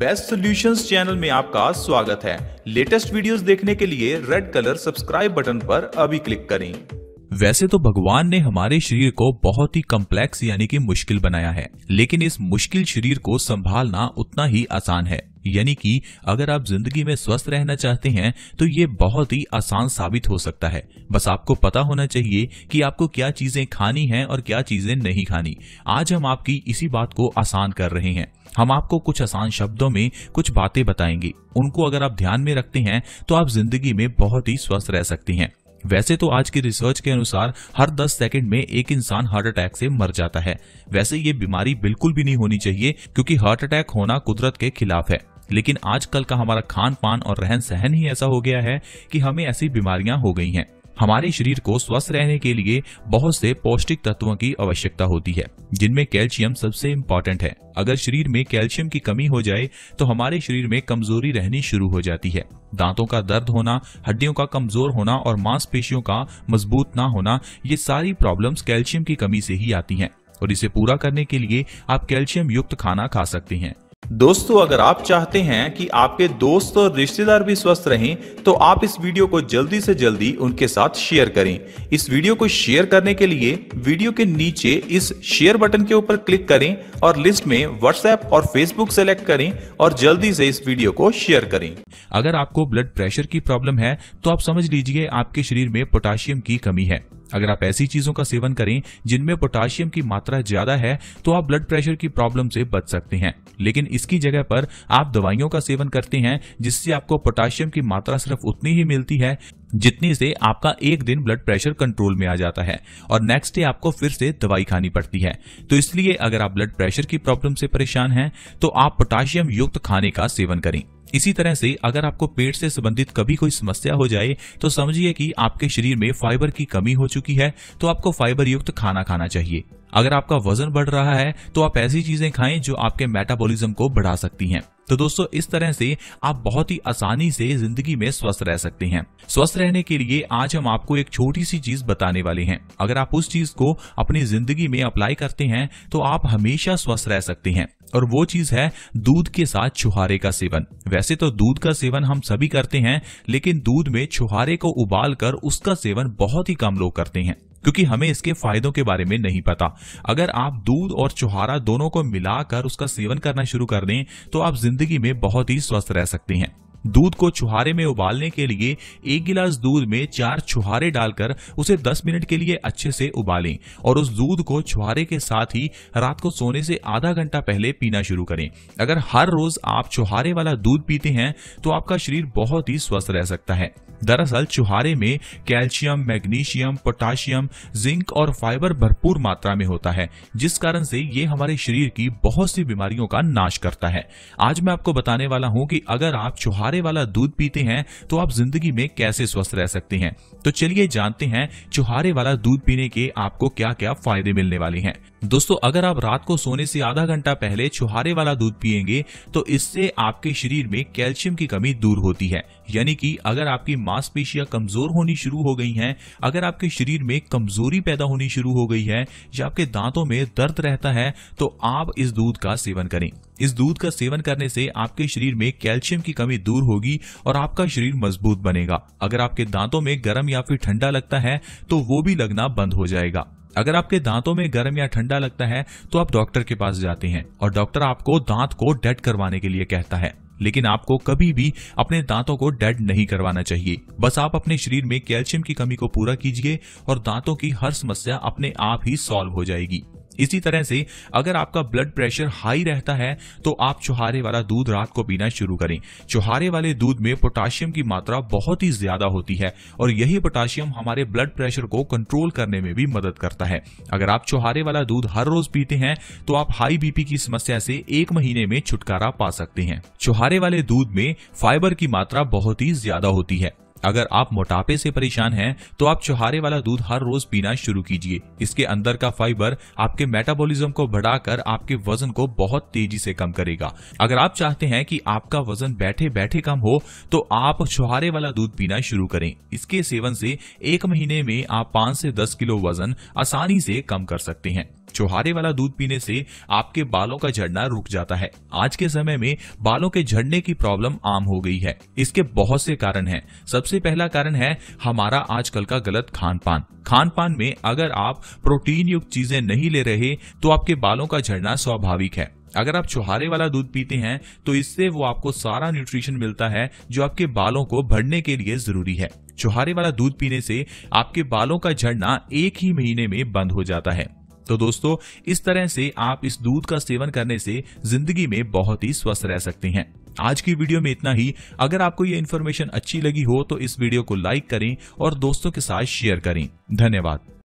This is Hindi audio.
बेस्ट सॉल्यूशंस चैनल में आपका स्वागत है लेटेस्ट वीडियोस देखने के लिए रेड कलर सब्सक्राइब बटन पर अभी क्लिक करें वैसे तो भगवान ने हमारे शरीर को बहुत ही कम्प्लेक्स यानी कि मुश्किल बनाया है लेकिन इस मुश्किल शरीर को संभालना उतना ही आसान है यानी कि अगर आप जिंदगी में स्वस्थ रहना चाहते हैं तो ये बहुत ही आसान साबित हो सकता है बस आपको पता होना चाहिए कि आपको क्या चीजें खानी हैं और क्या चीजें नहीं खानी आज हम आपकी इसी बात को आसान कर रहे हैं हम आपको कुछ आसान शब्दों में कुछ बातें बताएंगे उनको अगर आप ध्यान में रखते हैं तो आप जिंदगी में बहुत ही स्वस्थ रह सकते हैं वैसे तो आज की रिसर्च के अनुसार हर 10 सेकंड में एक इंसान हार्ट अटैक से मर जाता है वैसे ये बीमारी बिल्कुल भी नहीं होनी चाहिए क्योंकि हार्ट अटैक होना कुदरत के खिलाफ है लेकिन आजकल का हमारा खान पान और रहन सहन ही ऐसा हो गया है कि हमें ऐसी बीमारियां हो गई हैं हमारे शरीर को स्वस्थ रहने के लिए बहुत से पौष्टिक तत्वों की आवश्यकता होती है जिनमें कैल्शियम सबसे इम्पोर्टेंट है अगर शरीर में कैल्शियम की कमी हो जाए तो हमारे शरीर में कमजोरी रहनी शुरू हो जाती है दांतों का दर्द होना हड्डियों का कमजोर होना और मांसपेशियों का मजबूत ना होना ये सारी प्रॉब्लम कैल्शियम की कमी से ही आती है और इसे पूरा करने के लिए आप कैल्शियम युक्त खाना खा सकते हैं दोस्तों अगर आप चाहते हैं कि आपके दोस्त और रिश्तेदार भी स्वस्थ रहें तो आप इस वीडियो को जल्दी से जल्दी उनके साथ शेयर करें इस वीडियो को शेयर करने के लिए वीडियो के नीचे इस शेयर बटन के ऊपर क्लिक करें और लिस्ट में व्हाट्सएप और फेसबुक सेलेक्ट करें और जल्दी से इस वीडियो को शेयर करें अगर आपको ब्लड प्रेशर की प्रॉब्लम है तो आप समझ लीजिए आपके शरीर में पोटासियम की कमी है अगर आप ऐसी चीजों का सेवन करें जिनमें पोटाशियम की मात्रा ज्यादा है तो आप ब्लड प्रेशर की प्रॉब्लम से बच सकते हैं लेकिन इसकी जगह पर आप दवाइयों का सेवन करते हैं जिससे आपको पोटाशियम की मात्रा सिर्फ उतनी ही मिलती है जितनी से आपका एक दिन ब्लड प्रेशर कंट्रोल में आ जाता है और नेक्स्ट डे आपको फिर से दवाई खानी पड़ती है तो इसलिए अगर आप ब्लड प्रेशर की प्रॉब्लम से परेशान हैं तो आप पोटाशियम युक्त खाने का सेवन करें इसी तरह से अगर आपको पेट से संबंधित कभी कोई समस्या हो जाए तो समझिए कि आपके शरीर में फाइबर की कमी हो चुकी है तो आपको फाइबर युक्त खाना खाना चाहिए अगर आपका वजन बढ़ रहा है तो आप ऐसी चीजें खाएं जो आपके मेटाबॉलिज्म को बढ़ा सकती हैं तो दोस्तों इस तरह से आप बहुत ही आसानी से जिंदगी में स्वस्थ रह सकते हैं स्वस्थ रहने के लिए आज हम आपको एक छोटी सी चीज बताने वाले हैं अगर आप उस चीज को अपनी जिंदगी में अप्लाई करते हैं तो आप हमेशा स्वस्थ रह सकते हैं और वो चीज है दूध के साथ छुहारे का सेवन वैसे तो दूध का सेवन हम सभी करते हैं लेकिन दूध में छुहारे को उबाल कर उसका सेवन बहुत ही कम लोग करते हैं क्योंकि हमें इसके फायदों के बारे में नहीं पता अगर आप दूध और चुहारा दोनों को मिलाकर उसका सेवन करना शुरू कर दें तो आप जिंदगी में बहुत ही स्वस्थ रह सकते हैं दूध को छुहारे में उबालने के लिए एक गिलास दूध में चार छुहारे डालकर उसे 10 मिनट के लिए अच्छे से उबालें और उस दूध को छुहारे के साथ ही रात को सोने से आधा घंटा पहले पीना शुरू करें अगर हर रोज आप छुहारे वाला दूध पीते हैं तो आपका शरीर बहुत ही स्वस्थ रह सकता है दरअसल चुहारे में कैल्शियम मैग्नीशियम पोटाशियम जिंक और फाइबर भरपूर मात्रा में होता है जिस कारण से ये हमारे शरीर की बहुत सी बीमारियों का नाश करता है आज मैं आपको बताने वाला हूँ कि अगर आप चुहारे चारे वाला दूध पीते हैं तो आप जिंदगी में कैसे स्वस्थ रह सकते हैं तो चलिए जानते हैं चुहारे वाला दूध पीने के आपको क्या क्या फायदे मिलने वाले हैं दोस्तों अगर आप रात को सोने से आधा घंटा पहले छुहारे वाला दूध पियेंगे तो इससे आपके शरीर में कैल्शियम की कमी दूर होती है यानी कि अगर आपकी मांसपेशियां कमजोर होनी शुरू हो गई हैं अगर आपके शरीर में कमजोरी पैदा होनी शुरू हो गई है या आपके दांतों में दर्द रहता है तो आप इस दूध का सेवन करें इस दूध का सेवन करने से आपके शरीर में कैल्शियम की कमी दूर होगी और आपका शरीर मजबूत बनेगा अगर आपके दांतों में गर्म या फिर ठंडा लगता है तो वो भी लगना बंद हो जाएगा अगर आपके दांतों में गर्म या ठंडा लगता है तो आप डॉक्टर के पास जाते हैं और डॉक्टर आपको दांत को डेड करवाने के लिए कहता है लेकिन आपको कभी भी अपने दांतों को डेड नहीं करवाना चाहिए बस आप अपने शरीर में कैल्शियम की कमी को पूरा कीजिए और दांतों की हर समस्या अपने आप ही सॉल्व हो जाएगी इसी तरह से अगर आपका ब्लड प्रेशर हाई रहता है तो आप चुहारे वाला दूध रात को पीना शुरू करें चुहारे वाले दूध में पोटाशियम की मात्रा बहुत ही ज्यादा होती है और यही पोटाशियम हमारे ब्लड प्रेशर को कंट्रोल करने में भी मदद करता है अगर आप चुहारे वाला दूध हर रोज पीते हैं तो आप हाई बीपी की समस्या से एक महीने में छुटकारा पा सकते हैं चुहारे वाले दूध में फाइबर की मात्रा बहुत ही ज्यादा होती है अगर आप मोटापे से परेशान हैं तो आप चुहारे वाला दूध हर रोज पीना शुरू कीजिए इसके अंदर का फाइबर आपके मेटाबॉलिज्म को बढ़ाकर आपके वजन को बहुत तेजी से कम करेगा अगर आप चाहते हैं कि आपका वजन बैठे बैठे कम हो तो आप चुहारे वाला दूध पीना शुरू करें इसके सेवन से एक महीने में आप पाँच से दस किलो वजन आसानी से कम कर सकते हैं चौहारे वाला दूध पीने से आपके बालों का झड़ना रुक जाता है आज के समय में बालों के झड़ने की प्रॉब्लम आम हो गई है इसके बहुत से कारण हैं। सबसे पहला कारण है हमारा आजकल का गलत खान पान खान पान में अगर आप प्रोटीन युक्त चीजें नहीं ले रहे तो आपके बालों का झड़ना स्वाभाविक है अगर आप चौहारे वाला दूध पीते हैं तो इससे वो आपको सारा न्यूट्रिशन मिलता है जो आपके बालों को भरने के लिए जरूरी है चौहारे वाला दूध पीने से आपके बालों का झड़ना एक ही महीने में बंद हो जाता है तो दोस्तों इस तरह से आप इस दूध का सेवन करने से जिंदगी में बहुत ही स्वस्थ रह सकती हैं आज की वीडियो में इतना ही अगर आपको ये इन्फॉर्मेशन अच्छी लगी हो तो इस वीडियो को लाइक करें और दोस्तों के साथ शेयर करें धन्यवाद